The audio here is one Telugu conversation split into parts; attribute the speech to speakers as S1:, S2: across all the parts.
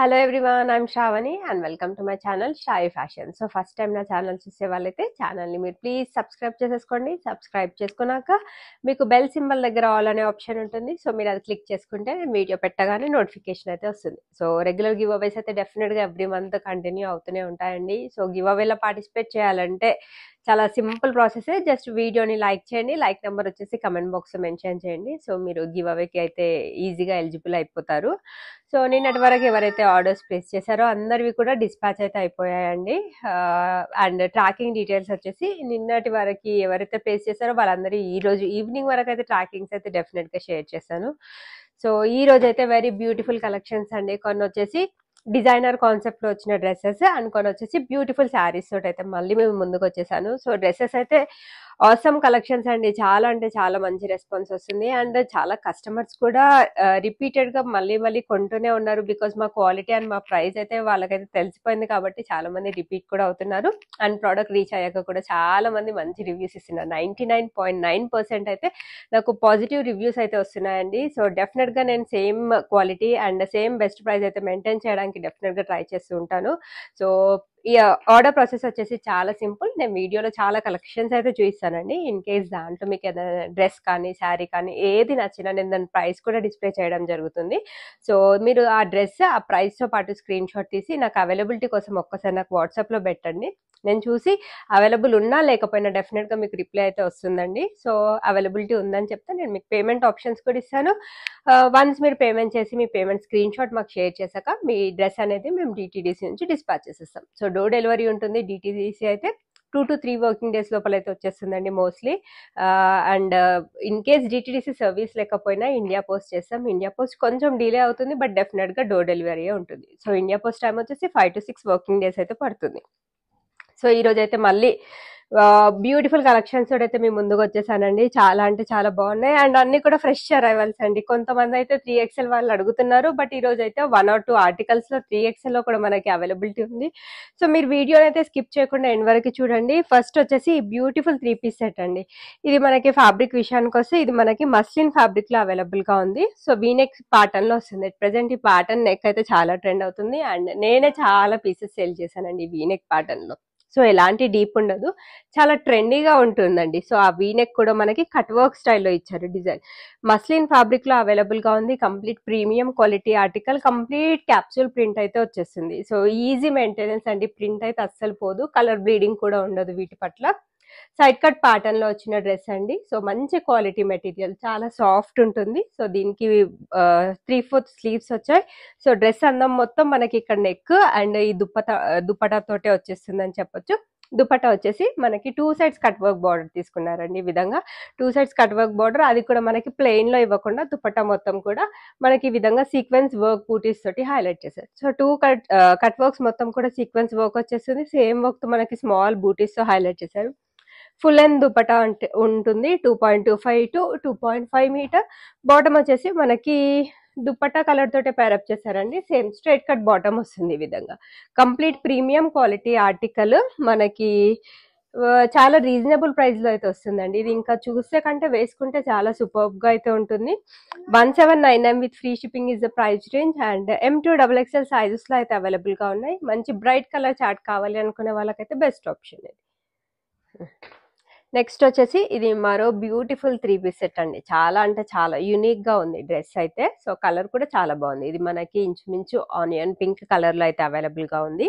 S1: Hello everyone I'm Shavani and welcome to my channel Shayi fashion so first time నా ఛానల్ చూసే వాళ్ళైతే ఛానల్ని మీరు ప్లీజ్ సబ్స్క్రైబ్ చేసేసుకోండి సబ్స్క్రైబ్ చేసుకున్నాక మీకు బెల్ సింబల్ దగ్గర ఆల్ ఆప్షన్ ఉంటుంది సో మీరు అది క్లిక్ చేసుకుంటే వీడియో పెట్టగానే నోటిఫికేషన్ అయితే వస్తుంది సో రెగ్యులర్ గివ్ అవేస్ అయితే డెఫినెట్గా ఎవ్రీ మంత్ కంటిన్యూ అవుతూనే ఉంటాయండి సో గివ్ అవేలో పార్టిసిపేట్ చేయాలంటే చాలా సింపుల్ ప్రాసెస్ జస్ట్ వీడియోని లైక్ చేయండి లైక్ నెంబర్ వచ్చేసి కమెంట్ బాక్స్ మెన్షన్ చేయండి సో మీరు గివ్ అవేకి అయితే ఈజీగా ఎలిజిబుల్ అయిపోతారు సో నిన్నటి వరకు ఎవరైతే ఆర్డర్స్ ప్లేస్ చేశారో అందరివి కూడా డిస్పాచ్ అయితే అయిపోయాయండి అండ్ ట్రాకింగ్ డీటెయిల్స్ వచ్చేసి నిన్నటి వరకు ఎవరైతే ప్లేస్ చేశారో వాళ్ళందరూ ఈ రోజు ఈవినింగ్ వరకు అయితే ట్రాకింగ్స్ అయితే డెఫినెట్గా షేర్ చేశాను సో ఈ రోజు అయితే వెరీ బ్యూటిఫుల్ కలెక్షన్స్ అండి కొన్ని వచ్చేసి డిజైనర్ కాన్సెప్ట్లో వచ్చిన డ్రెస్సెస్ అనుకొని వచ్చేసి బ్యూటిఫుల్ శారీస్ తోటి అయితే మళ్ళీ మేము ముందుకు వచ్చేసాను సో డ్రెస్సెస్ అయితే అవసరం కలెక్షన్స్ అండి చాలా అంటే చాలా మంచి రెస్పాన్స్ వస్తుంది అండ్ చాలా కస్టమర్స్ కూడా రిపీటెడ్ గా మళ్ళీ మళ్ళీ కొంటూనే ఉన్నారు బికాస్ మా క్వాలిటీ అండ్ మా ప్రైస్ అయితే వాళ్ళకైతే తెలిసిపోయింది కాబట్టి చాలా మంది రిపీట్ కూడా అవుతున్నారు అండ్ ప్రోడక్ట్ రీచ్ అయ్యాక కూడా చాలా మంది మంచి రివ్యూస్ ఇస్తున్నారు నైన్టీ అయితే నాకు పాజిటివ్ రివ్యూస్ అయితే వస్తున్నాయండి సో డెఫినెట్ గా నేను same quality and same best price అయితే మెయింటైన్ చేయడానికి డెఫినెట్ గా ట్రై చేస్తూ ఉంటాను సో ఈ ఆర్డర్ ప్రాసెస్ వచ్చేసి చాలా సింపుల్ నేను వీడియోలో చాలా కలెక్షన్స్ అయితే చూపిస్తానండి ఇన్ కేస్ దాంట్లో మీకు ఏదైనా డ్రెస్ కానీ శారీ కానీ ఏది నచ్చినా నేను దాని ప్రైస్ కూడా డిస్ప్లే చేయడం జరుగుతుంది సో మీరు ఆ డ్రెస్ ఆ ప్రైస్తో పాటు స్క్రీన్ షాట్ తీసి నాకు అవైలబిలిటీ కోసం ఒక్కసారి నాకు వాట్సాప్లో పెట్టండి నేను చూసి అవైలబుల్ ఉన్నా లేకపోయినా డెఫినెట్గా మీకు రిప్లై అయితే వస్తుందండి సో అవైలబిలిటీ ఉందని చెప్తే నేను మీకు పేమెంట్ ఆప్షన్స్ కూడా ఇస్తాను వన్స్ మీరు పేమెంట్ చేసి మీ పేమెంట్ స్క్రీన్ షాట్ మాకు షేర్ చేశాక మీ డ్రెస్ అనేది మేము డిటీడీసీ నుంచి డిస్పాచ్ చేసేస్తాం సో డోర్ డెలివరీ ఉంటుంది డిటీడీసీ అయితే two to three working days లోపల అయితే వచ్చేస్తుందండి mostly and in case DTDC service లేకపోయినా ఇండియా పోస్ట్ చేస్తాం ఇండియా పోస్ట్ కొంచెం డిలే అవుతుంది బట్ డెఫినెట్గా డోర్ డెలివరీ ఉంటుంది సో ఇండియా పోస్ట్ టైం వచ్చేసి five to six working days అయితే పడుతుంది సో ఈ రోజు అయితే మళ్ళీ బ్యూటిఫుల్ కలెక్షన్స్ అయితే మేము ముందుకు వచ్చేసానండి చాలా అంటే చాలా బాగున్నాయి అండ్ అన్ని కూడా ఫ్రెష్ అరైవల్స్ అండి కొంతమంది అయితే త్రీ ఎక్స్ఎల్ వాళ్ళు అడుగుతున్నారు బట్ ఈ రోజు అయితే వన్ ఆర్ టూ ఆర్టికల్స్ లో త్రీ ఎక్స్ఎల్ లో కూడా మనకి అవైలబిలిటీ ఉంది సో మీరు వీడియోని అయితే స్కిప్ చేయకుండా ఎండ్ వరకు చూడండి ఫస్ట్ వచ్చేసి బ్యూటిఫుల్ త్రీ పీస్ సెట్ అండి ఇది మనకి ఫ్యాబ్రిక్ విషయానికి వస్తే ఇది మనకి మస్లిన్ ఫ్యాబ్రిక్ లో అవైలబుల్ గా ఉంది సో వీనెక్ ప్యాటర్న్ లో వస్తుంది ప్రెసెంట్ ఈ ప్యాటర్న్ నెక్ అయితే చాలా ట్రెండ్ అవుతుంది అండ్ నేనే చాలా పీసెస్ సేల్ చేశానండి వీనెక్ ప్యాటర్న్ లో సో ఎలాంటి డీప్ ఉండదు చాలా ట్రెండీగా ఉంటుందండి సో ఆ వీనెక్ కూడా మనకి కట్ వర్క్ స్టైల్లో ఇచ్చారు డిజైన్ మస్లిన్ ఫ్యాబ్రిక్లో అవైలబుల్గా ఉంది complete premium quality article complete capsule print అయితే వచ్చేసింది సో ఈజీ మెయింటెనెన్స్ అండి ప్రింట్ అయితే అస్సలు పోదు కలర్ బ్లీడింగ్ కూడా ఉండదు వీటి పట్ల సైడ్ కట్ లో వచ్చిన డ్రెస్ అండి సో మంచి క్వాలిటీ మెటీరియల్ చాలా సాఫ్ట్ ఉంటుంది సో దీనికి త్రీ ఫోర్త్ స్లీవ్స్ వచ్చాయి సో డ్రెస్ అందం మొత్తం మనకి ఇక్కడ నెక్ అండ్ ఈ దుప్పట తోటే వచ్చేస్తుంది అని చెప్పొచ్చు దుపట్టా వచ్చేసి మనకి two sides cut work border తీసుకున్నారండి ఈ విధంగా two sides cut work border అది కూడా మనకి ప్లెయిన్ లో ఇవ్వకుండా దుపట్టా మొత్తం కూడా మనకి ఈ విధంగా సీక్వెన్స్ వర్క్ బూటీస్ తోటి హైలైట్ చేశారు so two cut cut works మొత్తం కూడా సీక్వెన్స్ వర్క్ వచ్చేస్తుంది సేమ్ వర్క్ మనకి స్మాల్ బూటీస్తో హైలైట్ చేశారు ఫుల్ లెంత్ దుపటా అంటే ఉంటుంది two point two five to two point five meter bottom వచ్చేసి మనకి దుపట్టా కలర్ తోటే ప్యారప్ చేశారండి సేమ్ స్ట్రైట్ కట్ బాటమ్ వస్తుంది ఈ విధంగా కంప్లీట్ ప్రీమియం క్వాలిటీ ఆర్టికల్ మనకి చాలా రీజనబుల్ ప్రైస్లో అయితే వస్తుందండి ఇది ఇంకా చూస్తే కంటే వేసుకుంటే చాలా సూపర్గా అయితే ఉంటుంది one seven nine nine with free shipping is the price range and M to double XL సైజెస్లో అయితే అవైలబుల్గా ఉన్నాయి మంచి బ్రైట్ కలర్ చాట్ కావాలి అనుకునే వాళ్ళకైతే బెస్ట్ ఆప్షన్ ఇది నెక్స్ట్ వచ్చేసి ఇది మరో బ్యూటిఫుల్ త్రీ పీస్ సెట్ అండి చాలా అంటే చాలా యూనిక్గా ఉంది డ్రెస్ అయితే సో కలర్ కూడా చాలా బాగుంది ఇది మనకి ఇంచుమించు ఆనియన్ పింక్ కలర్లో అయితే అవైలబుల్గా ఉంది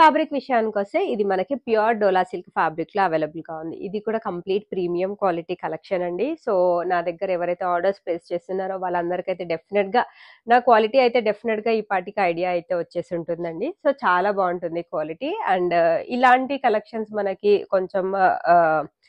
S1: ఫ్యాబ్రిక్ విషయానికి వస్తే ఇది మనకి ప్యూర్ డోలా సిల్క్ అవైలబుల్ అవైలబుల్గా ఉంది ఇది కూడా కంప్లీట్ ప్రీమియం క్వాలిటీ కలెక్షన్ అండి సో నా దగ్గర ఎవరైతే ఆర్డర్స్ ప్లేస్ చేస్తున్నారో వాళ్ళందరికైతే డెఫినెట్గా నా క్వాలిటీ అయితే డెఫినెట్గా ఈ పాటికి ఐడియా అయితే వచ్చేసి ఉంటుందండి సో చాలా బాగుంటుంది క్వాలిటీ అండ్ ఇలాంటి కలెక్షన్స్ మనకి కొంచెం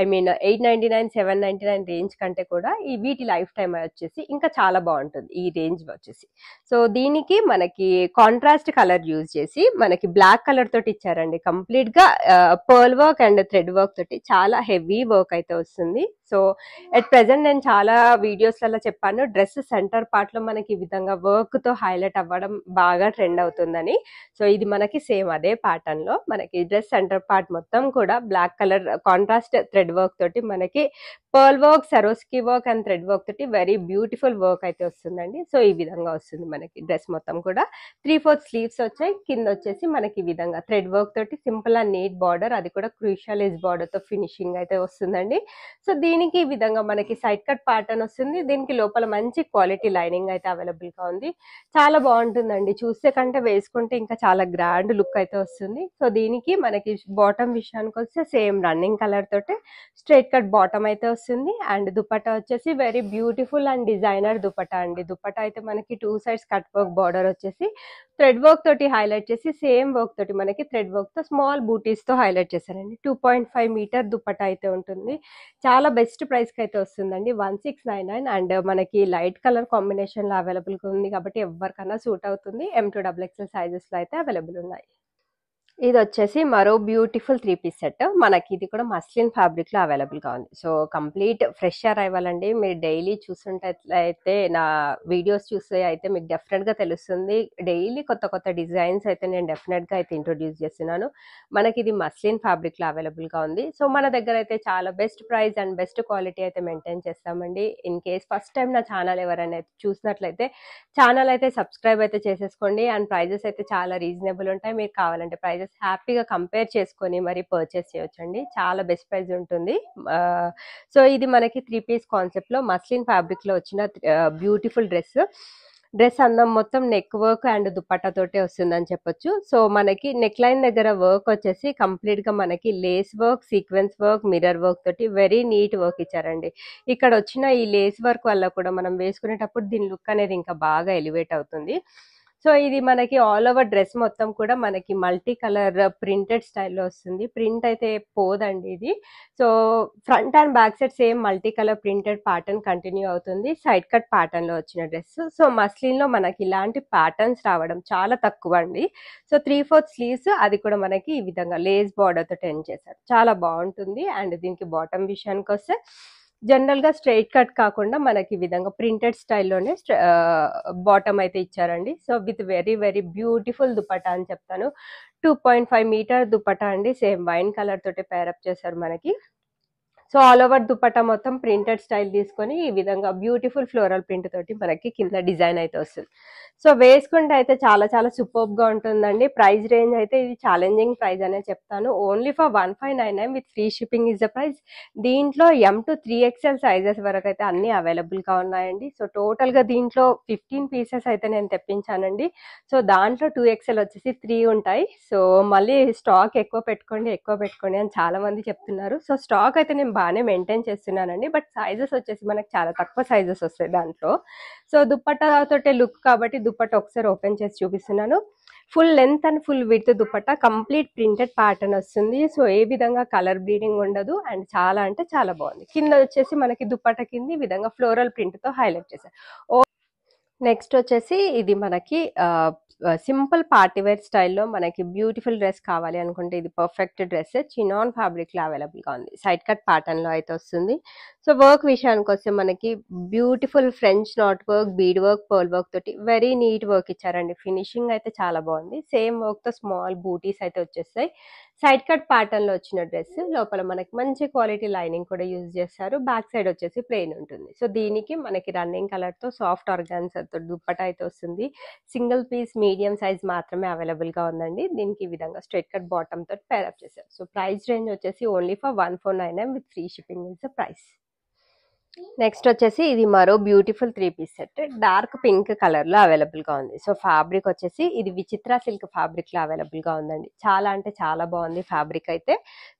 S1: I mean eight ninety nine seven ninety nine range కంటే కూడా ఈ వీటి లైఫ్ టైం వచ్చేసి ఇంకా చాలా బాగుంటుంది ఈ రేంజ్ వచ్చేసి సో దీనికి మనకి కాంట్రాస్ట్ కలర్ యూజ్ చేసి మనకి బ్లాక్ కలర్ తోటి ఇచ్చారండి కంప్లీట్ గా pearl work and thread work తోటి చాలా హెవీ వర్క్ అయితే వస్తుంది సో అట్ ప్రెసెంట్ నేను చాలా వీడియోస్లలో చెప్పాను డ్రెస్ సెంటర్ పార్ట్ లో మనకి ఈ విధంగా వర్క్ తో హైలైట్ అవ్వడం బాగా ట్రెండ్ అవుతుందని సో ఇది మనకి సేమ్ అదే ప్యాటర్న్ లో మనకి డ్రెస్ సెంటర్ పార్ట్ మొత్తం కూడా black colour contrast thread thread work తోటి మనకి pearl work Swarovski work and thread work తోటి వెరీ బ్యూటిఫుల్ వర్క్ అయితే వస్తుందండి సో ఈ విధంగా వస్తుంది మనకి డ్రెస్ మొత్తం కూడా త్రీ ఫోర్త్ స్లీవ్స్ వచ్చాయి కింద వచ్చేసి మనకి ఈ విధంగా థ్రెడ్ వర్క్ తోటి సింపుల్ అండ్ నీట్ బార్డర్ అది కూడా బార్డర్ బార్డర్తో ఫినిషింగ్ అయితే వస్తుందండి సో దీనికి ఈ విధంగా మనకి సైడ్ కట్ ప్యాటర్న్ వస్తుంది దీనికి లోపల మంచి క్వాలిటీ లైనింగ్ అయితే అవైలబుల్గా ఉంది చాలా బాగుంటుందండి చూస్తే కంటే వేసుకుంటే ఇంకా చాలా గ్రాండ్ లుక్ అయితే వస్తుంది సో దీనికి మనకి బాటమ్ విషయానికి వస్తే సేమ్ రన్నింగ్ కలర్ తోటే స్ట్రైట్ కట్ బాటమ్ అయితే వస్తుంది అండ్ దుపట్టా వచ్చేసి very beautiful and designer dupatta అండి దుపట్టా అయితే మనకి two sides cut work border వచ్చేసి థ్రెడ్ వర్క్ తోటి హైలైట్ చేసి సేమ్ వర్క్ తోటి మనకి థ్రెడ్ వర్క్ తో స్మాల్ బూటీస్ తో హైలైట్ చేశారండి two point five meter dupatta అయితే ఉంటుంది చాలా బెస్ట్ ప్రైస్ కి అయితే వస్తుందండి one six nine nine and మనకి లైట్ కలర్ కాంబినేషన్ లో అవైలబుల్ గా ఉంది కాబట్టి ఎవరికైనా సూట్ అవుతుంది M to double XL sizes లో అయితే అవైలబుల్ ఉన్నాయి ఇది వచ్చేసి మరో బ్యూటిఫుల్ త్రీ పీస్ సెట్ మనకి ఇది కూడా మస్లిన్ లో అవైలబుల్ గా ఉంది సో కంప్లీట్ ఫ్రెష్ అరైవల్ అండి మీరు డైలీ చూసినట్లయితే నా వీడియోస్ చూస్తే అయితే మీకు డెఫినెట్ గా తెలుస్తుంది డైలీ కొత్త కొత్త డిజైన్స్ అయితే నేను డెఫినెట్ గా అయితే ఇంట్రొడ్యూస్ చేస్తున్నాను మనకి ఇది మస్లిన్ లో అవైలబుల్ గా ఉంది సో మన దగ్గర అయితే చాలా best price and best quality అయితే మెయింటైన్ చేస్తామండి ఇన్ కేస్ ఫస్ట్ టైం నా ఛానల్ ఎవరైనా చూసినట్లయితే ఛానల్ అయితే సబ్స్క్రైబ్ అయితే చేసేసుకోండి అండ్ ప్రైజెస్ అయితే చాలా రీజనబుల్ ఉంటాయి మీకు కావాలంటే ప్రైజెస్ ప్రైజెస్ హ్యాపీగా కంపేర్ చేసుకొని మరి పర్చేస్ చేయొచ్చండి చాలా బెస్ట్ ప్రైజ్ ఉంటుంది సో ఇది మనకి త్రీ పీస్ కాన్సెప్ట్లో మస్లిన్ ఫ్యాబ్రిక్లో వచ్చిన బ్యూటిఫుల్ డ్రెస్ డ్రెస్ అందం మొత్తం నెక్ వర్క్ అండ్ దుప్పట్టతోటే వస్తుందని చెప్పొచ్చు సో మనకి నెక్ లైన్ దగ్గర వర్క్ వచ్చేసి కంప్లీట్గా మనకి lace work sequence work mirror work తోటి వెరీ నీట్ వర్క్ ఇచ్చారండి ఇక్కడ వచ్చిన ఈ లేస్ వర్క్ వల్ల కూడా మనం వేసుకునేటప్పుడు దీని లుక్ అనేది ఇంకా బాగా ఎలివేట్ అవుతుంది సో ఇది మనకి ఆల్ ఓవర్ డ్రెస్ మొత్తం కూడా మనకి మల్టీ కలర్ ప్రింటెడ్ స్టైల్లో వస్తుంది ప్రింట్ అయితే పోదండి ఇది so front and back side same multi colour printed pattern continue అవుతుంది సైడ్ కట్ ప్యాటర్న్లో వచ్చిన డ్రెస్ సో మస్లిన్లో మనకి ఇలాంటి ప్యాటర్న్స్ రావడం చాలా తక్కువ అండి సో త్రీ ఫోర్త్ స్లీవ్స్ అది కూడా మనకి ఈ విధంగా లేస్ బార్డర్తో టెన్ చేశారు చాలా బాగుంటుంది అండ్ దీనికి బాటమ్ విషయానికి వస్తే జనరల్ గా స్ట్రైట్ కట్ కాకుండా మనకి ఈ విధంగా ప్రింటెడ్ స్టైల్లోనే బాటమ్ అయితే ఇచ్చారండి so with very very beautiful dupatta అని చెప్తాను two point five meter dupatta అండి సేమ్ వైన్ కలర్ తోటి పేరప్ చేశారు మనకి సో ఆల్ ఓవర్ దుపట్టా మొత్తం ప్రింటెడ్ స్టైల్ తీసుకొని ఈ విధంగా బ్యూటిఫుల్ ఫ్లోరల్ ప్రింట్ తోటి మనకి కింద డిజైన్ అయితే వస్తుంది సో వేసుకుంటే అయితే చాలా చాలా సూపర్ గా ఉంటుందండి ప్రైస్ రేంజ్ అయితే ఇది ఛాలెంజింగ్ ప్రైస్ అనే చెప్తాను only for one five nine nine with free shipping is the price దీంట్లో M to three XL sizes వరకు అయితే అన్ని అవైలబుల్ గా ఉన్నాయండి సో టోటల్ గా దీంట్లో ఫిఫ్టీన్ పీసెస్ అయితే నేను తెప్పించానండి సో దాంట్లో టూ ఎక్స్ఎల్ వచ్చేసి త్రీ ఉంటాయి సో మళ్ళీ స్టాక్ ఎక్కువ పెట్టుకోండి ఎక్కువ పెట్టుకోండి అని చాలామంది చెప్తున్నారు సో స్టాక్ అయితే నేను బాగానే మెయింటైన్ చేస్తున్నానండి బట్ సైజెస్ వచ్చేసి మనకు చాలా తక్కువ సైజెస్ వస్తాయి దాంట్లో సో దుప్పట్టతోటే లుక్ కాబట్టి దుప్పట్ట ఒకసారి ఓపెన్ చేసి చూపిస్తున్నాను full length and full with dupatta complete printed pattern వస్తుంది సో ఏ విధంగా కలర్ బ్లీడింగ్ ఉండదు అండ్ చాలా అంటే చాలా బాగుంది కింద వచ్చేసి మనకి దుప్పట్ట కింది ఈ విధంగా ఫ్లోరల్ ప్రింట్తో హైలైట్ చేశారు నెక్స్ట్ వచ్చేసి ఇది మనకి సింపుల్ పార్టీవేర్ స్టైల్లో మనకి బ్యూటిఫుల్ డ్రెస్ కావాలి అనుకుంటే ఇది పర్ఫెక్ట్ డ్రెస్ చినాన్ ఫ్యాబ్రిక్లో అవైలబుల్గా ఉంది సైడ్ కట్ ప్యాటర్న్లో అయితే వస్తుంది సో వర్క్ విషయానికి వస్తే మనకి beautiful French knot work bead work pearl work తోటి వెరీ నీట్ వర్క్ ఇచ్చారండి ఫినిషింగ్ అయితే చాలా బాగుంది సేమ్ వర్క్తో స్మాల్ బూటీస్ అయితే వచ్చేస్తాయి సైడ్ కట్ ప్యాటర్న్లో వచ్చిన డ్రెస్ లోపల మనకి మంచి క్వాలిటీ లైనింగ్ కూడా యూజ్ చేస్తారు బ్యాక్ సైడ్ వచ్చేసి ప్లెయిన్ ఉంటుంది సో దీనికి మనకి రన్నింగ్ కలర్తో సాఫ్ట్ ఆర్గాన్సర్తో దుప్పట అయితే వస్తుంది సింగిల్ పీస్ మీడియం సైజ్ మాత్రమే అవైలబుల్గా ఉందండి దీనికి ఈ విధంగా స్ట్రైట్ కట్ బాటమ్ తోటి పేరప్ చేశారు సో ప్రైస్ రేంజ్ వచ్చేసి only for one four nine with free shipping is the price next వచ్చేసి ఇది మరో beautiful three piece set dark pink కలర్లో అవైలబుల్గా ఉంది సో ఫ్యాబ్రిక్ వచ్చేసి ఇది విచిత్ర సిల్క్ ఫ్యాబ్రిక్లో అవైలబుల్గా ఉందండి చాలా అంటే చాలా బాగుంది ఫ్యాబ్రిక్ అయితే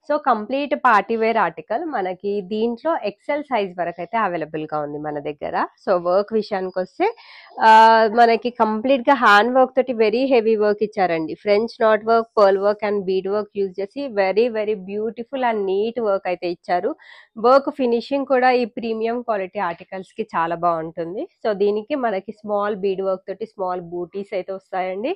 S1: సో కంప్లీట్ పార్టీవేర్ ఆర్టికల్ మనకి దీంట్లో ఎక్సెల్ సైజ్ వరకు అయితే అవైలబుల్గా ఉంది మన దగ్గర సో వర్క్ విషయానికి వస్తే మనకి కంప్లీట్ గా హ్యాండ్ వర్క్ తోటి వెరీ హెవీ వర్క్ ఇచ్చారండి French knot work pearl work and bead work use చేసి very very beautiful and neat work అయితే ఇచ్చారు వర్క్ ఫినిషింగ్ కూడా ఈ ప్రీమియం క్వాలిటీ ఆర్టికల్స్ కి చాలా బాగుంటుంది సో దీనికి మనకి స్మాల్ బీడ్ వర్క్ తోటి స్మాల్ బూటీస్ అయితే వస్తాయండి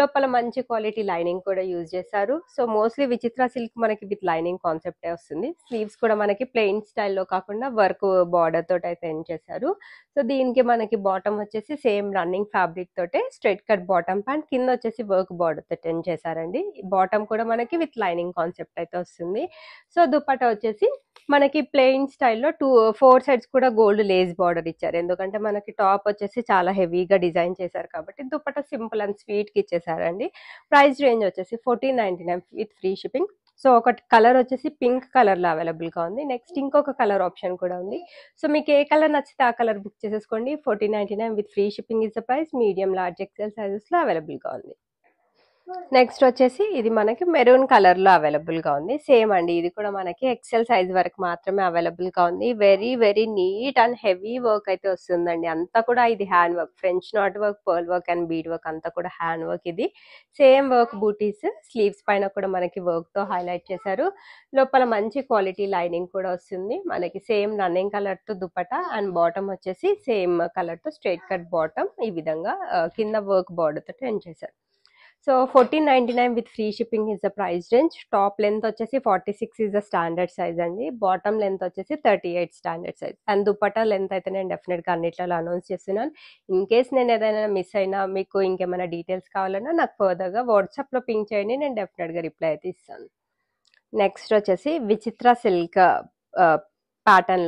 S1: లోపల మంచి క్వాలిటీ లైనింగ్ కూడా యూజ్ చేశారు సో మోస్ట్లీ విచిత్ర సిల్క్ మనకి విత్ లైనింగ్ కాన్సెప్టే వస్తుంది స్లీవ్స్ కూడా మనకి ప్లెయిన్ స్టైల్లో కాకుండా వర్క్ బార్డర్ తోటి అయితే ఎండ్ చేశారు సో దీనికి మనకి బాటమ్ వచ్చేసి సేమ్ రన్నింగ్ ఫ్యాబ్రిక్ తోటే స్ట్రెయిట్ కట్ బాటమ్ ప్యాంట్ కింద వచ్చేసి వర్క్ బార్డర్ తో టెన్ చేశారండి బాటమ్ కూడా మనకి విత్ లైనింగ్ కాన్సెప్ట్ అయితే వస్తుంది సో దుపట్టా వచ్చేసి మనకి ప్లెయిన్ స్టైల్లో టూ ఫోర్ సైడ్స్ కూడా గోల్డ్ లేస్ బార్డర్ ఇచ్చారు ఎందుకంటే మనకి టాప్ వచ్చేసి చాలా హెవీగా డిజైన్ చేశారు కాబట్టి దుపట్టా సింపుల్ అండ్ స్వీట్కి ఇచ్చేసారండి ప్రైస్ రేంజ్ వచ్చేసి fourteen ninety nine with free shipping so ఒక కలర్ వచ్చేసి పింక్ కలర్లో అవైలబుల్గా ఉంది నెక్స్ట్ ఇంకొక కలర్ ఆప్షన్ కూడా ఉంది సో మీకు ఏ కలర్ నచ్చితే ఆ కలర్ బుక్ చేసేసుకోండి fourteen ninety nine with free shipping is the price medium large XL size is available. Next వచ్చేసి ఇది మనకి మెరూన్ కలర్ లో అవైలబుల్ గా ఉంది సేమ్ అండి ఇది కూడా మనకి ఎక్సెల్ సైజ్ వరకు మాత్రమే అవైలబుల్ గా ఉంది very very neat and heavy work అయితే వస్తుందండి అంతా కూడా ఇది hand work French knot work pearl work and bead work అంతా కూడా హ్యాండ్ వర్క్ ఇది సేమ్ వర్క్ బూటీస్ స్లీవ్స్ పైన కూడా మనకి వర్క్ తో హైలైట్ చేశారు లోపల మంచి క్వాలిటీ లైనింగ్ కూడా వస్తుంది మనకి సేమ్ రన్నింగ్ కలర్ తో దుపట అండ్ బాటమ్ వచ్చేసి సేమ్ కలర్ తో స్ట్రైట్ కట్ బాటమ్ ఈ విధంగా కింద వర్క్ తో ట్రెండ్ చేశారు so fourteen ninety nine with free shipping is the price range top length వచ్చేసి forty six is the standard size అండి బాటమ్ లెంత్ వచ్చేసి thirty eight standard size and dupatta length అయితే నేను డెఫినెట్గా అన్నిట్లో అనౌన్స్ చేస్తున్నాను ఇన్ కేస్ నేను ఏదైనా మిస్ అయినా మీకు ఇంకేమైనా డీటెయిల్స్ కావాలన్నా నాకు ఫర్దర్గా వాట్సాప్లో పింక్ చేయండి నేను డెఫినెట్గా రిప్లై అయితే ఇస్తాను నెక్స్ట్ వచ్చేసి విచిత్ర సిల్క్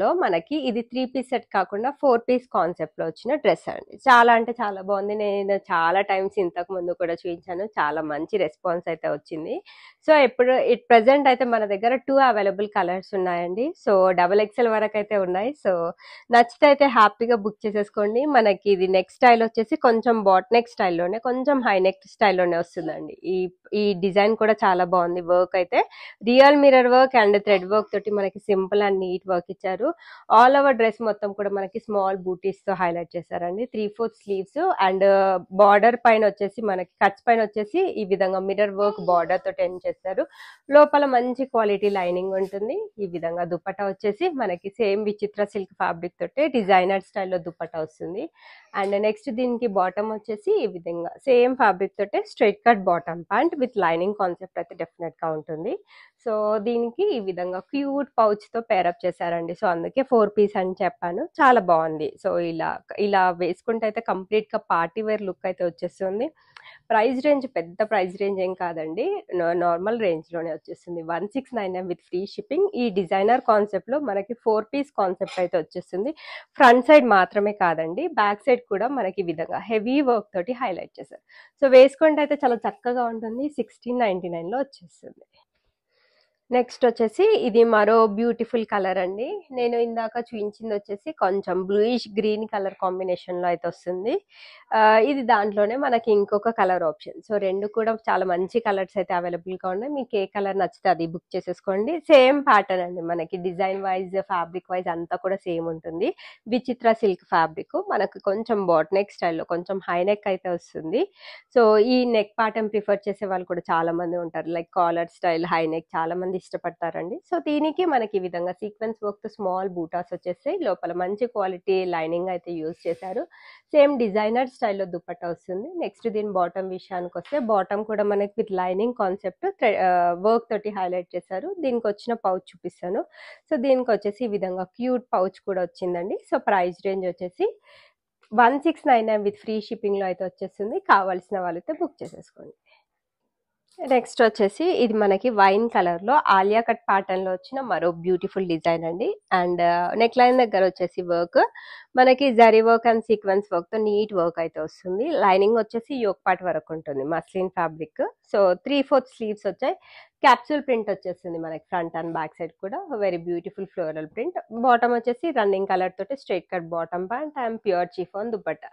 S1: లో మనకి ఇది త్రీ పీస్ సెట్ కాకుండా ఫోర్ పీస్ కాన్సెప్ట్ లో వచ్చిన డ్రెస్ అండి చాలా అంటే చాలా బాగుంది నేను చాలా టైమ్స్ ఇంతకు ముందు కూడా చూపించాను చాలా మంచి రెస్పాన్స్ అయితే వచ్చింది సో ఇప్పుడు ఇట్ ప్రజెంట్ అయితే మన దగ్గర టూ అవైలబుల్ కలర్స్ ఉన్నాయండి సో డబల్ ఎక్సెల్ వరకు అయితే ఉన్నాయి సో నచ్చితే అయితే హ్యాపీగా బుక్ చేసేసుకోండి మనకి ఇది నెక్ స్టైల్ వచ్చేసి కొంచెం బాట్ నెక్ స్టైల్లోనే కొంచెం హై నెక్ స్టైల్లోనే వస్తుందండి ఈ ఈ డిజైన్ కూడా చాలా బాగుంది వర్క్ అయితే real mirror work and thread work తోటి మనకి simple and neat work work ఇచ్చారు ఆల్ ఓవర్ డ్రెస్ మొత్తం కూడా మనకి స్మాల్ బూటీస్ తో హైలైట్ చేశారండి three fourth sleeves and border పైన వచ్చేసి మనకి కట్స్ పైన వచ్చేసి ఈ విధంగా మిరర్ వర్క్ బార్డర్ తో టెన్ చేస్తారు లోపల మంచి క్వాలిటీ లైనింగ్ ఉంటుంది ఈ విధంగా దుపట్టా వచ్చేసి మనకి సేమ్ విచిత్ర సిల్క్ ఫ్యాబ్రిక్ తోటే డిజైనర్ స్టైల్లో దుపట్టా వస్తుంది అండ్ నెక్స్ట్ దీనికి బాటమ్ వచ్చేసి ఈ విధంగా సేమ్ ఫ్యాబ్రిక్ తోటే straight cut bottom pant with lining concept అయితే డెఫినెట్ గా ఉంటుంది సో దీనికి ఈ విధంగా క్యూట్ పౌచ్తో పేరప్ చేశారండి సో అందుకే ఫోర్ పీస్ అని చెప్పాను చాలా బాగుంది సో ఇలా ఇలా వేసుకుంటే అయితే కంప్లీట్గా పార్టీ వేర్ లుక్ అయితే వచ్చేస్తుంది ప్రైస్ రేంజ్ పెద్ద ప్రైస్ రేంజ్ ఏం కాదండి నార్మల్ రేంజ్లోనే వచ్చేస్తుంది one six nine with free shipping ఈ డిజైనర్ కాన్సెప్ట్లో మనకి ఫోర్ పీస్ కాన్సెప్ట్ అయితే వచ్చేస్తుంది ఫ్రంట్ సైడ్ మాత్రమే కాదండి బ్యాక్ సైడ్ కూడా మనకి ఈ విధంగా హెవీ వర్క్ తోటి హైలైట్ చేశారు సో వేసుకుంటే అయితే చాలా చక్కగా ఉంటుంది సిక్స్టీన్ నైంటీ నైన్లో వచ్చేస్తుంది నెక్స్ట్ వచ్చేసి ఇది మరో బ్యూటిఫుల్ కలర్ అండి నేను ఇందాక చూపించింది వచ్చేసి కొంచెం బ్లూయిష్ గ్రీన్ కలర్ కాంబినేషన్లో అయితే వస్తుంది ఇది దాంట్లోనే మనకి ఇంకొక కలర్ ఆప్షన్ సో రెండు కూడా చాలా మంచి కలర్స్ అయితే అవైలబుల్గా ఉన్నాయి మీకు ఏ కలర్ నచ్చితే అది బుక్ చేసేసుకోండి సేమ్ ప్యాటర్న్ అండి మనకి డిజైన్ వైజ్ ఫ్యాబ్రిక్ వైజ్ అంతా కూడా సేమ్ ఉంటుంది విచిత్ర సిల్క్ ఫ్యాబ్రిక్ మనకు కొంచెం బాట్ నెక్ స్టైల్లో కొంచెం హై నెక్ అయితే వస్తుంది సో ఈ నెక్ ప్యాటర్న్ ప్రిఫర్ చేసే వాళ్ళు కూడా చాలా మంది ఉంటారు like collar style high neck చాలామంది ఇష్టపడతారండి సో దీనికి మనకి ఈ విధంగా సీక్వెన్స్ వర్క్ స్మాల్ బూటాస్ వచ్చేస్తాయి లోపల మంచి క్వాలిటీ లైనింగ్ అయితే యూజ్ చేశారు సేమ్ డిజైనర్ స్టైల్లో దుప్పట్ట వస్తుంది నెక్స్ట్ దీని బాటమ్ విషయానికి వస్తే బాటమ్ కూడా మనకి విత్ లైనింగ్ కాన్సెప్ట్ వర్క్ తోటి హైలైట్ చేశారు దీనికి వచ్చిన పౌచ్ చూపిస్తాను సో దీనికి వచ్చేసి ఈ విధంగా క్యూట్ పౌచ్ కూడా వచ్చిందండి సో ప్రైస్ రేంజ్ వచ్చేసి one six nine nine with free షిప్పింగ్లో అయితే వచ్చేస్తుంది కావాల్సిన వాళ్ళైతే బుక్ చేసేసుకోండి నెక్స్ట్ వచ్చేసి ఇది మనకి వైన్ లో ఆలియా కట్ లో వచ్చిన మరో బ్యూటిఫుల్ డిజైన్ అండి అండ్ నెక్ uh, లైన్ దగ్గర వచ్చేసి వర్క్ మనకి జరీ వర్క్ అండ్ సీక్వెన్స్ వర్క్తో నీట్ వర్క్ అయితే వస్తుంది లైనింగ్ వచ్చేసి యోక్ పార్ట్ వరకు ఉంటుంది muslin fabric so three fourth sleeves వచ్చాయి క్యాప్సూల్ ప్రింట్ వచ్చేసింది మనకి ఫ్రంట్ అండ్ బ్యాక్ సైడ్ కూడా very beautiful floral print bottom వచ్చేసి రన్నింగ్ కలర్ తోటి straight cut bottom pant and pure chiffon dupatta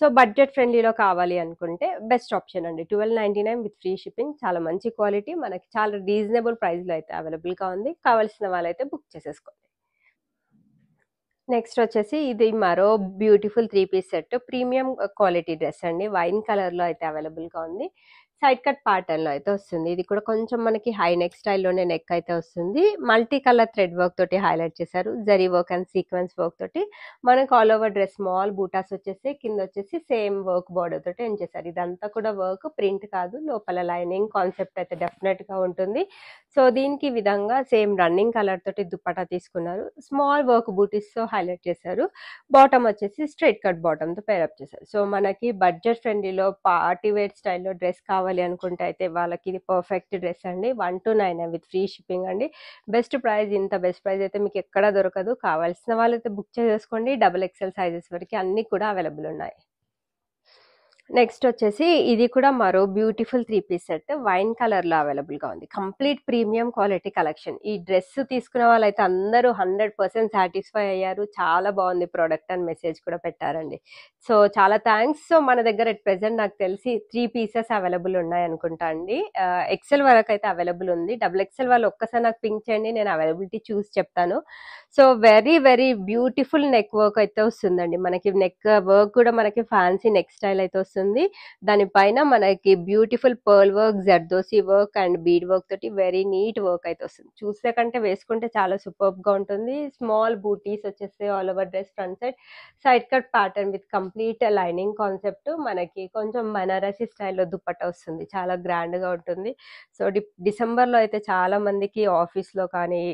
S1: so budget ఫ్రెండ్లీలో కావాలి అనుకుంటే బెస్ట్ ఆప్షన్ అండి twelve ninety nine with free shipping చాలా మంచి క్వాలిటీ మనకి చాలా రీజనబుల్ ప్రైస్లో అయితే అవైలబుల్గా ఉంది కావాల్సిన వాళ్ళైతే బుక్ చేసేసుకోండి నెక్స్ట్ వచ్చేసి ఇది మరో beautiful three piece set premium quality dress అండి వైన్ కలర్లో అయితే అవైలబుల్గా ఉంది సైడ్ కట్ లో అయితే వస్తుంది ఇది కూడా కొంచెం మనకి హై నెక్ స్టైల్లోనే నెక్ అయితే వస్తుంది మల్టీ కలర్ థ్రెడ్ వర్క్ తోటి హైలైట్ చేశారు zari work and sequence work తోటి మనకు ఆల్ ఓవర్ డ్రెస్ స్మాల్ బూటాస్ వచ్చేసి కింద వచ్చేసి సేమ్ వర్క్ బోర్డర్ తోటి ఏం చేశారు ఇదంతా కూడా వర్క్ ప్రింట్ కాదు లోపల లైనింగ్ కాన్సెప్ట్ అయితే డెఫినెట్ గా ఉంటుంది సో దీనికి విధంగా సేమ్ రన్నింగ్ కలర్ తోటి దుప్పటా తీసుకున్నారు స్మాల్ వర్క్ తో హైలైట్ చేశారు బాటమ్ వచ్చేసి స్ట్రైట్ కట్ తో పేరప్ చేశారు సో మనకి బడ్జెట్ ఫ్రెండ్లీలో పార్టీ వేర్ స్టైల్లో డ్రెస్ కావాలి కావాలి అనుకుంటే అయితే వాళ్ళకి ఇది పర్ఫెక్ట్ డ్రెస్ అండి one two nine with free shipping అండి బెస్ట్ ప్రైస్ ఇంత బెస్ట్ ప్రైస్ అయితే మీకు ఎక్కడా దొరకదు కావాల్సిన వాళ్ళైతే బుక్ చేసేసుకోండి డబుల్ ఎక్సెల్ సైజెస్ వరకు అన్నీ కూడా అవైలబుల్ ఉన్నాయి నెక్స్ట్ వచ్చేసి ఇది కూడా మరో beautiful three piece set wine కలర్లో అవైలబుల్గా ఉంది కంప్లీట్ ప్రీమియం క్వాలిటీ కలెక్షన్ ఈ డ్రెస్ తీసుకున్న వాళ్ళైతే అందరూ హండ్రెడ్ పర్సెంట్ సాటిస్ఫై అయ్యారు చాలా బాగుంది ప్రోడక్ట్ అని మెసేజ్ కూడా పెట్టారండి సో చాలా థ్యాంక్స్ సో మన దగ్గర ఎట్ ప్రెసెంట్ నాకు తెలిసి త్రీ పీసెస్ అవైలబుల్ ఉన్నాయి అనుకుంటా అండి ఎక్సెల్ వరకు అయితే అవైలబుల్ ఉంది డబుల్ ఎక్సెల్ వాళ్ళు ఒక్కసారి నాకు పింక్ చేయండి నేను అవైలబిలిటీ చూసి చెప్తాను so very very beautiful neck work అయితే వస్తుందండి మనకి నెక్ వర్క్ కూడా మనకి ఫ్యాన్సీ నెక్ స్టైల్ అయితే వస్తుంది దానిపైన మనకి beautiful pearl work zardozi work and bead work తోటి వెరీ నీట్ వర్క్ అయితే వస్తుంది చూసే కంటే వేసుకుంటే చాలా సూపర్గా ఉంటుంది స్మాల్ బూటీస్ వచ్చేస్తే all over dress front side side cut pattern with complete lining concept మనకి కొంచెం బనారసి స్టైల్లో దుప్పట్ట వస్తుంది చాలా గ్రాండ్గా ఉంటుంది సో డిసెంబర్లో అయితే చాలా మందికి ఆఫీస్లో కానీ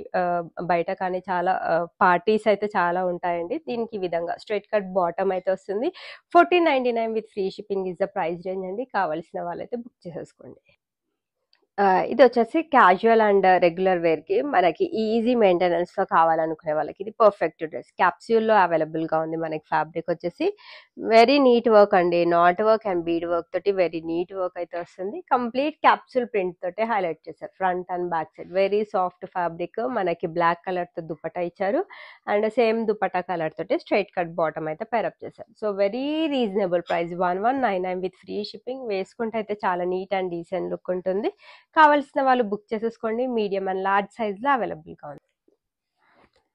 S1: బయట కానీ చాలా పార్టీస్ అయితే చాలా ఉంటాయండి దీనికి విధంగా స్ట్రైట్ కట్ బాటమ్ అయితే వస్తుంది fourteen ninety nine with free shipping is the price range అండి కావాల్సిన వాళ్ళైతే బుక్ చేసేసుకోండి ఇది వచ్చేసి క్యాజువల్ అండ్ రెగ్యులర్ వేర్కి మనకి ఈజీ మెయింటెనెన్స్లో కావాలనుకునే వాళ్ళకి ఇది పర్ఫెక్ట్ డ్రెస్ అవైలబుల్ అవైలబుల్గా ఉంది మనకి ఫ్యాబ్రిక్ వచ్చేసి వెరీ నీట్ వర్క్ అండి knot work and bead work తోటి వెరీ నీట్ వర్క్ అయితే వస్తుంది కంప్లీట్ క్యాప్సూల్ ప్రింట్ తోటి హైలైట్ చేశారు front and back side very soft fabric మనకి బ్లాక్ కలర్తో దుపటా ఇచ్చారు అండ్ సేమ్ దుపటా కలర్ తోటి స్ట్రైట్ కట్ బాటమ్ అయితే పెరప్ చేశారు so very reasonable price one one nine nine with free shipping వేసుకుంటే అయితే చాలా నీట్ అండ్ డీసెంట్ లుక్ ఉంటుంది కావాల్సిన వాళ్ళు బుక్ చేసేసుకోండి మీడియం అండ్ లార్జ్ సైజ్లో అవైలబుల్గా ఉంది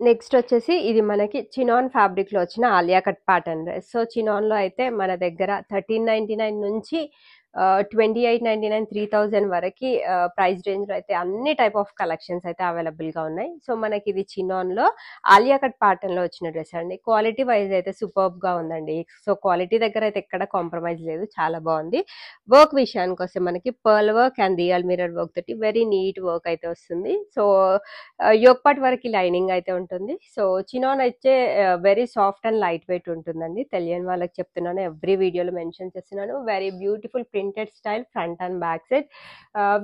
S1: నెక్స్ట్ వచ్చేసి ఇది మనకి చినాన్ ఫ్యాబ్రిక్లో వచ్చిన Alia cut pattern dress so చినాన్లో అయితే మన దగ్గర థర్టీన్ నైన్ నుంచి twenty eight ninety nine three thousand వరకు ప్రైస్ రేంజ్లో అయితే అన్ని టైప్ ఆఫ్ కలెక్షన్స్ అయితే అవైలబుల్ గా ఉన్నాయి సో మనకి ఇది చిన్నోన్లో ఆలియా కట్ లో వచ్చిన డ్రెస్ అండి క్వాలిటీ వైజ్ అయితే గా ఉందండి సో క్వాలిటీ దగ్గర అయితే ఎక్కడ కాంప్రమైజ్ లేదు చాలా బాగుంది వర్క్ విషయానికి వస్తే మనకి pearl work and real mirror work తోటి వెరీ నీట్ వర్క్ అయితే వస్తుంది సో యోక్పాట్ వరకు లైనింగ్ అయితే ఉంటుంది సో చిన్నోన్ అయితే very soft and light weight ఉంటుందండి తెలియని వాళ్ళకి చెప్తున్నాను ఎవ్రీ వీడియోలో మెన్షన్ చేస్తున్నాను very beautiful printed style front and back side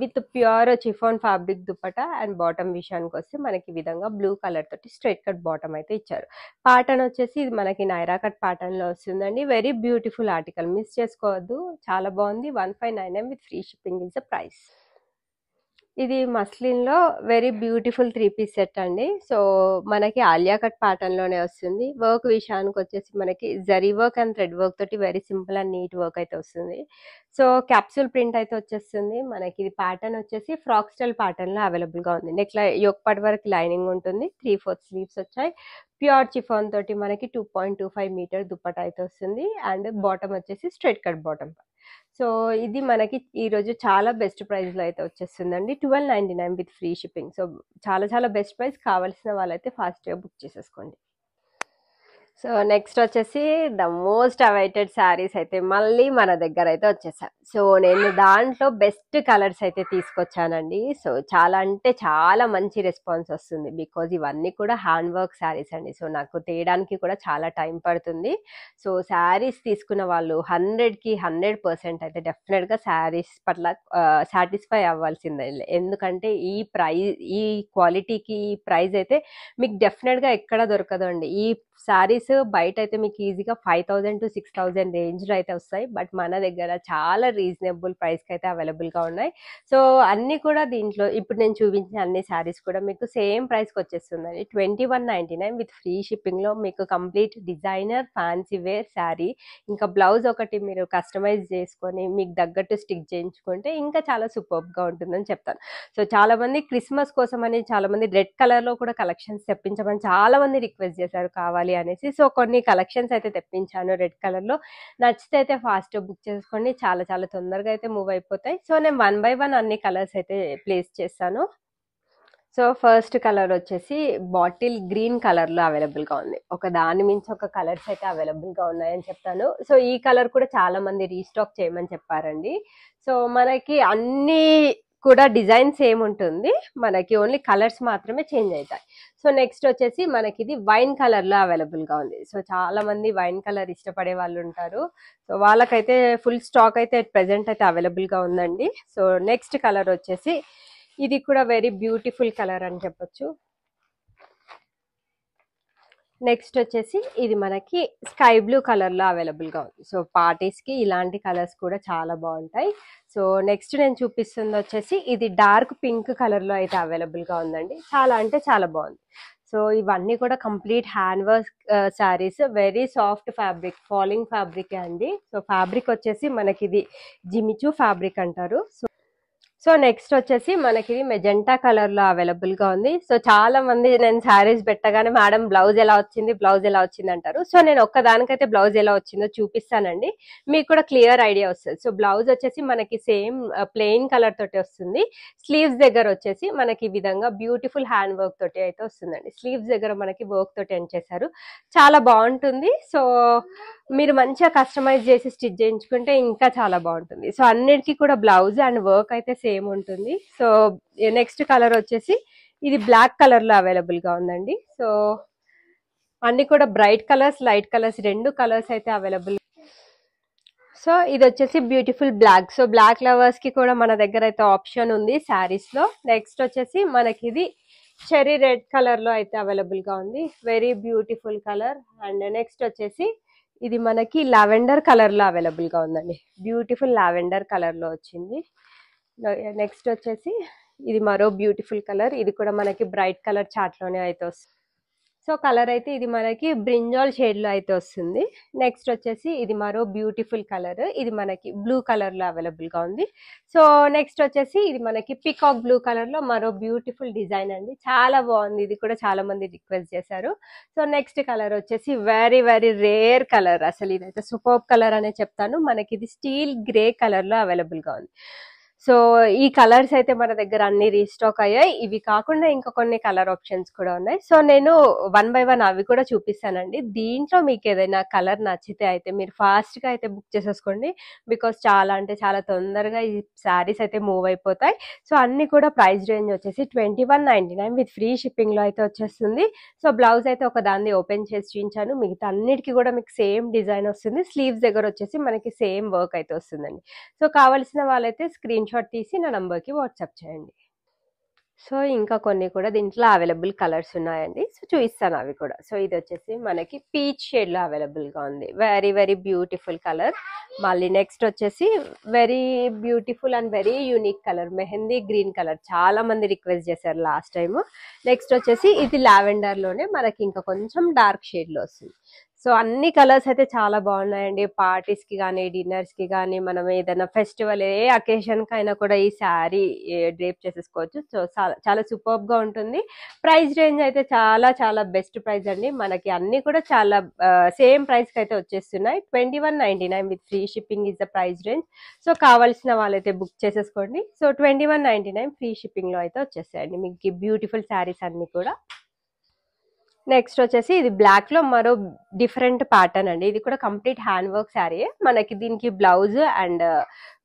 S1: with pure chiffon fabric dupatta and bottom విషయానికి వస్తే మనకి ఈ విధంగా బ్లూ కలర్ తోటి స్ట్రైట్ కట్ బాటమ్ అయితే ఇచ్చారు ప్యాటర్న్ వచ్చేసి ఇది మనకి నైరా కట్ లో వస్తుందండి వెరీ బ్యూటిఫుల్ ఆర్టికల్ మిస్ చేసుకోవద్దు చాలా బాగుంది వన్ ఫైవ్ నైన్ ఎం with free shipping is the price ఇది మస్లిన్లో very beautiful three piece set అండి సో మనకి ఆలియా కట్ ప్యాటర్న్లోనే వస్తుంది వర్క్ విషయానికి వచ్చేసి మనకి zari work and thread work తోటి very simple and neat work అయితే వస్తుంది సో క్యాప్సూల్ ప్రింట్ అయితే వచ్చేస్తుంది మనకి ఇది ప్యాటర్న్ వచ్చేసి ఫ్రాక్ స్టైల్ ప్యాటర్న్లో అవైలబుల్గా ఉంది నెక్ పట్ వరకు లైనింగ్ ఉంటుంది త్రీ ఫోర్త్ స్లీవ్స్ వచ్చాయి ప్యూర్ చిఫోన్ తోటి మనకి two point two five metre dupatta అయితే వస్తుంది అండ్ బాటమ్ వచ్చేసి స్ట్రెయిట్ కట్ బాటమ్ సో ఇది మనకి ఈరోజు చాలా బెస్ట్ ప్రైస్లో అయితే వచ్చేస్తుందండి twelve ninety nine with free shipping so చాలా చాలా బెస్ట్ ప్రైస్ కావాల్సిన వాళ్ళైతే ఫాస్ట్గా బుక్ చేసేసుకోండి సో నెక్స్ట్ వచ్చేసి ద మోస్ట్ అవైటెడ్ శారీస్ అయితే మళ్ళీ మన దగ్గర అయితే వచ్చేసారు సో నేను దాంట్లో బెస్ట్ కలర్స్ అయితే తీసుకొచ్చానండి సో చాలా అంటే చాలా మంచి రెస్పాన్స్ వస్తుంది బికాజ్ ఇవన్నీ కూడా హ్యాండ్ వర్క్ శారీస్ అండి సో నాకు తీయడానికి కూడా చాలా టైం పడుతుంది సో శారీస్ తీసుకున్న వాళ్ళు హండ్రెడ్కి హండ్రెడ్ పర్సెంట్ అయితే డెఫినెట్గా శారీస్ పట్ల సాటిస్ఫై అవ్వాల్సిందే ఎందుకంటే ఈ ప్రైజ్ ఈ క్వాలిటీకి ఈ ప్రైజ్ అయితే మీకు డెఫినెట్గా ఎక్కడ దొరకదండి ఈ శారీస్ శారీస్ బయట అయితే మీకు ఈజీగా five thousand to six thousand రేంజ్లో అయితే వస్తాయి బట్ మన దగ్గర చాలా రీజనబుల్ ప్రైస్కి అయితే అవైలబుల్గా ఉన్నాయి సో అన్నీ కూడా దీంట్లో ఇప్పుడు నేను చూపించిన అన్ని శారీస్ కూడా మీకు సేమ్ ప్రైస్కి వచ్చేస్తుందండి twenty one ninety nine with free షిప్పింగ్లో మీకు complete designer fancy wear sari ఇంకా బ్లౌజ్ ఒకటి మీరు కస్టమైజ్ చేసుకొని మీకు తగ్గట్టు స్టిక్ చేయించుకుంటే ఇంకా చాలా సూపర్గా ఉంటుందని చెప్తాను సో చాలామంది క్రిస్మస్ కోసం అని చాలామంది రెడ్ కలర్లో కూడా కలెక్షన్స్ తెప్పించమని చాలామంది రిక్వెస్ట్ చేశారు కావాలి అనేసి సో కొన్ని కలెక్షన్స్ అయితే తెప్పించాను రెడ్ కలర్లో నచ్చితే అయితే ఫాస్ట్ బుక్ చేసుకోండి చాలా చాలా తొందరగా అయితే మూవ్ అయిపోతాయి సో నేను వన్ బై వన్ అన్ని కలర్స్ అయితే ప్లేస్ చేస్తాను సో ఫస్ట్ కలర్ వచ్చేసి బాటిల్ గ్రీన్ కలర్లో అవైలబుల్గా ఉంది ఒక దాని మించి ఒక కలర్స్ అయితే అవైలబుల్గా ఉన్నాయని చెప్తాను సో ఈ కలర్ కూడా చాలామంది రీస్టాక్ చేయమని చెప్పారండి సో మనకి అన్ని కూడా డిజైన్ సేమ్ ఉంటుంది మనకి ఓన్లీ కలర్స్ మాత్రమే చేంజ్ అవుతాయి సో నెక్స్ట్ వచ్చేసి మనకి ఇది వైన్ కలర్లో అవైలబుల్గా ఉంది సో చాలా మంది వైన్ కలర్ ఇష్టపడే వాళ్ళు ఉంటారు సో వాళ్ళకైతే ఫుల్ స్టాక్ అయితే ప్రజెంట్ అయితే అవైలబుల్గా ఉందండి సో నెక్స్ట్ కలర్ వచ్చేసి ఇది కూడా వెరీ బ్యూటిఫుల్ కలర్ అని చెప్పొచ్చు నెక్స్ట్ వచ్చేసి ఇది మనకి స్కై బ్లూ కలర్లో అవైలబుల్గా ఉంది సో పార్టీస్కి ఇలాంటి కలర్స్ కూడా చాలా బాగుంటాయి సో నెక్స్ట్ నేను చూపిస్తుంది వచ్చేసి ఇది డార్క్ పింక్ కలర్లో అయితే అవైలబుల్గా ఉందండి చాలా అంటే చాలా బాగుంది సో ఇవన్నీ కూడా complete hand work saris very soft fabric falling fabric అండి సో ఫ్యాబ్రిక్ వచ్చేసి మనకి ఇది జిమిచు ఫ్యాబ్రిక్ అంటారు సో సో నెక్స్ట్ వచ్చేసి మనకి ఇది మెజెంటా కలర్ లో అవైలబుల్ గా ఉంది సో చాలా మంది నేను శారీస్ పెట్టగానే మేడం బ్లౌజ్ ఎలా వచ్చింది బ్లౌజ్ ఎలా వచ్చింది అంటారు సో నేను ఒక్కదానికైతే బ్లౌజ్ ఎలా వచ్చిందో చూపిస్తానండి మీకు కూడా క్లియర్ ఐడియా వస్తుంది సో బ్లౌజ్ వచ్చేసి మనకి సేమ్ ప్లెయిన్ కలర్ తోటి వస్తుంది స్లీవ్స్ దగ్గర వచ్చేసి మనకి ఈ విధంగా బ్యూటిఫుల్ హ్యాండ్ వర్క్ తోటి అయితే వస్తుందండి స్లీవ్స్ దగ్గర మనకి వర్క్ తోటి ఎండ్ చేశారు చాలా బాగుంటుంది సో మీరు మంచిగా కస్టమైజ్ చేసి స్టిచ్ చేయించుకుంటే ఇంకా చాలా బాగుంటుంది సో అన్నిటికీ కూడా బ్లౌజ్ అండ్ వర్క్ అయితే సేమ్ సేమ్ ఉంటుంది సో నెక్స్ట్ కలర్ వచ్చేసి ఇది బ్లాక్ కలర్లో అవైలబుల్గా ఉందండి సో అన్నీ కూడా బ్రైట్ కలర్స్ లైట్ కలర్స్ రెండు కలర్స్ అయితే అవైలబుల్ సో ఇది వచ్చేసి beautiful black so black lovers కి కూడా మన దగ్గర అయితే ఆప్షన్ ఉంది శారీస్ లో నెక్స్ట్ వచ్చేసి మనకి ఇది చెరీ రెడ్ కలర్ లో అయితే అవైలబుల్ గా ఉంది very beautiful colour and next వచ్చేసి ఇది మనకి లావెండర్ కలర్ లో అవైలబుల్ గా ఉందండి బ్యూటిఫుల్ లావెండర్ కలర్ లో వచ్చింది నెక్స్ట్ వచ్చేసి ఇది మరో బ్యూటిఫుల్ కలర్ ఇది కూడా మనకి బ్రైట్ కలర్ చార్ట్లోనే అయితే వస్తుంది సో కలర్ అయితే ఇది మనకి బ్రింజాల్ షేడ్లో అయితే వస్తుంది నెక్స్ట్ వచ్చేసి ఇది మరో బ్యూటిఫుల్ కలర్ ఇది మనకి బ్లూ కలర్లో అవైలబుల్గా ఉంది సో నెక్స్ట్ వచ్చేసి ఇది మనకి పికాక్ బ్లూ కలర్లో మరో బ్యూటిఫుల్ డిజైన్ అండి చాలా బాగుంది ఇది కూడా చాలా మంది రిక్వెస్ట్ చేశారు సో నెక్స్ట్ కలర్ వచ్చేసి వెరీ వెరీ రేర్ కలర్ అసలు ఇదైతే సూపర్ కలర్ అనే చెప్తాను మనకి ఇది స్టీల్ గ్రే కలర్లో అవైలబుల్గా ఉంది సో ఈ కలర్స్ అయితే మన దగ్గర అన్ని రీస్టాక్ అయ్యాయి ఇవి కాకుండా ఇంకా కొన్ని కలర్ ఆప్షన్స్ కూడా ఉన్నాయి సో నేను వన్ బై వన్ అవి కూడా చూపిస్తానండి దీంట్లో మీకు ఏదైనా కలర్ నచ్చితే అయితే మీరు ఫాస్ట్గా అయితే బుక్ చేసేసుకోండి బికాస్ చాలా అంటే చాలా తొందరగా ఈ శారీస్ అయితే మూవ్ అయిపోతాయి సో అన్ని కూడా ప్రైస్ రేంజ్ వచ్చేసి twenty one ninety nine with free షిప్పింగ్లో అయితే వచ్చేస్తుంది సో బ్లౌజ్ అయితే ఒక దాన్ని ఓపెన్ చేసి చూపించాను మిగతా అన్నిటికీ కూడా మీకు సేమ్ డిజైన్ వస్తుంది స్లీవ్స్ దగ్గర వచ్చేసి మనకి సేమ్ వర్క్ అయితే వస్తుందండి సో కావాల్సిన వాళ్ళైతే స్క్రీన్ షాట్ తీసి నా నంబర్కి వాట్సాప్ చేయండి సో ఇంకా కొన్ని కూడా దీంట్లో అవైలబుల్ కలర్స్ ఉన్నాయండి సో చూపిస్తాను అవి కూడా సో ఇది వచ్చేసి మనకి పీచ్ షేడ్లో అవైలబుల్గా ఉంది వెరీ వెరీ బ్యూటిఫుల్ కలర్ మళ్ళీ నెక్స్ట్ వచ్చేసి very beautiful and very unique colour mehndi green colour చాలా మంది రిక్వెస్ట్ చేశారు లాస్ట్ టైము నెక్స్ట్ వచ్చేసి ఇది లావెండర్లోనే మనకి ఇంకా కొంచెం డార్క్ షేడ్లో వస్తుంది సో అన్ని కలర్స్ అయితే చాలా బాగున్నాయండి పార్టీస్ కి కానీ డిన్నర్స్ కి కానీ మనం ఏదైనా ఫెస్టివల్ ఏ అకేషన్ కైనా కూడా ఈ శారీ డ్రేప్ చేసేసుకోవచ్చు సో చాలా సూపర్బ్ గా ఉంటుంది ప్రైస్ రేంజ్ అయితే చాలా చాలా బెస్ట్ ప్రైస్ అండి మనకి అన్ని కూడా చాలా సేమ్ ప్రైస్ కి అయితే వచ్చేస్తున్నాయి twenty one ninety nine with free shipping is the price range so కావాల్సిన వాళ్ళైతే బుక్ చేసేసుకోండి so twenty one nine free shipping లో అయితే వచ్చేస్తాయండి మీకు బ్యూటిఫుల్ శారీస్ అన్ని కూడా నెక్స్ట్ వచ్చేసి ఇది బ్లాక్ లో మరో డిఫరెంట్ ప్యాటర్న్ అండి ఇది కూడా కంప్లీట్ హ్యాండ్ వర్క్ శారీ మనకి దీనికి బ్లౌజ్ అండ్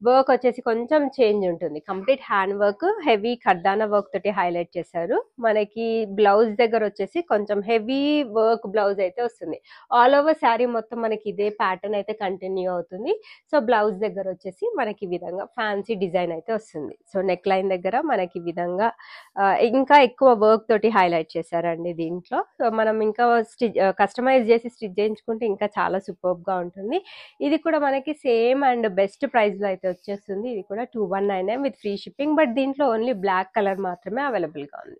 S1: వర్క్ వచ్చేసి కొంచెం చేంజ్ ఉంటుంది కంప్లీట్ హ్యాండ్ వర్క్ హెవీ ఖర్దానా వర్క్ తోటి హైలైట్ చేశారు మనకి బ్లౌజ్ దగ్గర వచ్చేసి కొంచెం హెవీ వర్క్ బ్లౌజ్ అయితే వస్తుంది ఆల్ ఓవర్ శారీ మొత్తం మనకి ఇదే ప్యాటర్న్ అయితే కంటిన్యూ అవుతుంది సో బ్లౌజ్ దగ్గర వచ్చేసి మనకి ఈ విధంగా ఫ్యాన్సీ డిజైన్ అయితే వస్తుంది సో నెక్ లైన్ దగ్గర మనకి ఈ విధంగా uh, ఇంకా ఎక్కువ వర్క్ తోటి హైలైట్ చేశారండి దీంట్లో సో మనం ఇంకా స్టిచ్ కస్టమైజ్ చేసి స్టిచ్ చేయించుకుంటే ఇంకా చాలా సూపర్గా ఉంటుంది ఇది కూడా మనకి సేమ్ అండ్ బెస్ట్ ప్రైజ్లో అయితే వచ్చేస్తుంది ఇది కూడా two one nine with free shipping but దీంట్లో ఓన్లీ బ్లాక్ కలర్ మాత్రమే అవైలబుల్గా ఉంది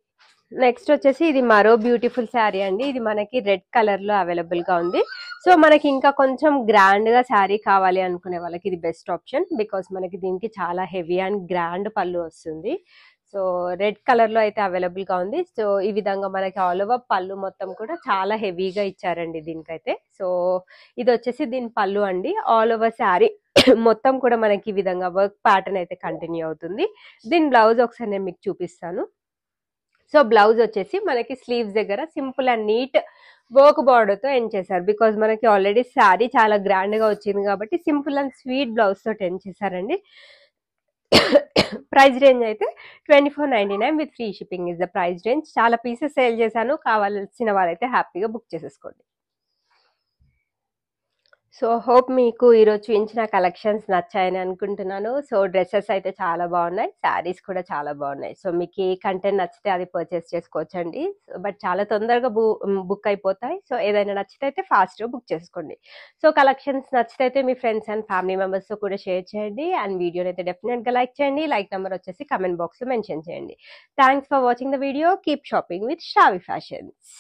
S1: నెక్స్ట్ వచ్చేసి ఇది మరో బ్యూటిఫుల్ శారీ అండి ఇది మనకి రెడ్ కలర్ లో అవైలబుల్ గా ఉంది సో మనకి ఇంకా కొంచెం గ్రాండ్ గా శారీ కావాలి అనుకునే వాళ్ళకి ఇది బెస్ట్ ఆప్షన్ బికాస్ మనకి దీనికి చాలా హెవీ అండ్ గ్రాండ్ పళ్ళు వస్తుంది సో రెడ్ కలర్లో అయితే అవైలబుల్గా ఉంది సో ఈ విధంగా మనకి ఆల్ ఓవర్ పళ్ళు మొత్తం కూడా చాలా హెవీగా ఇచ్చారండి దీనికైతే సో ఇది వచ్చేసి దీని పళ్ళు అండి ఆల్ ఓవర్ శారీ మొత్తం కూడా మనకి ఈ విధంగా వర్క్ ప్యాటర్న్ అయితే కంటిన్యూ అవుతుంది దీని బ్లౌజ్ ఒకసారి నేను మీకు చూపిస్తాను సో బ్లౌజ్ వచ్చేసి మనకి స్లీవ్స్ దగ్గర సింపుల్ అండ్ నీట్ వర్క్ బార్డర్తో ఎండ్ చేశారు బికాజ్ మనకి ఆల్రెడీ శారీ చాలా గ్రాండ్గా వచ్చింది కాబట్టి సింపుల్ అండ్ స్వీట్ బ్లౌజ్ తోటి ఎండ్ చేశారండి ప్రైస్ రేంజ్ అయితే twenty four ninety nine with free shipping is the price range చాలా పీసెస్ సేల్ చేశాను కావాల్సిన వాళ్ళైతే హ్యాపీగా బుక్ చేసేసుకోండి సో హోప్ మీకు ఈరోజు చూపించిన కలెక్షన్స్ నచ్చాయని అనుకుంటున్నాను సో డ్రెస్సెస్ అయితే చాలా బాగున్నాయి శారీస్ కూడా చాలా బాగున్నాయి సో మీకు ఏ కంటెంట్ నచ్చితే అది పర్చేస్ చేసుకోవచ్చండి బట్ చాలా తొందరగా బుక్ అయిపోతాయి సో ఏదైనా నచ్చితే అయితే ఫాస్ట్గా బుక్ చేసుకోండి సో కలెక్షన్స్ నచ్చితే అయితే మీ ఫ్రెండ్స్ అండ్ ఫ్యామిలీ మెంబర్స్తో కూడా షేర్ చేయండి అండ్ వీడియోని అయితే డెఫినెట్గా లైక్ చేయండి లైక్ నెంబర్ వచ్చేసి కమెంట్ బాక్స్లో మెన్షన్ చేయండి thanks for watching the video keep shopping with Shavi fashions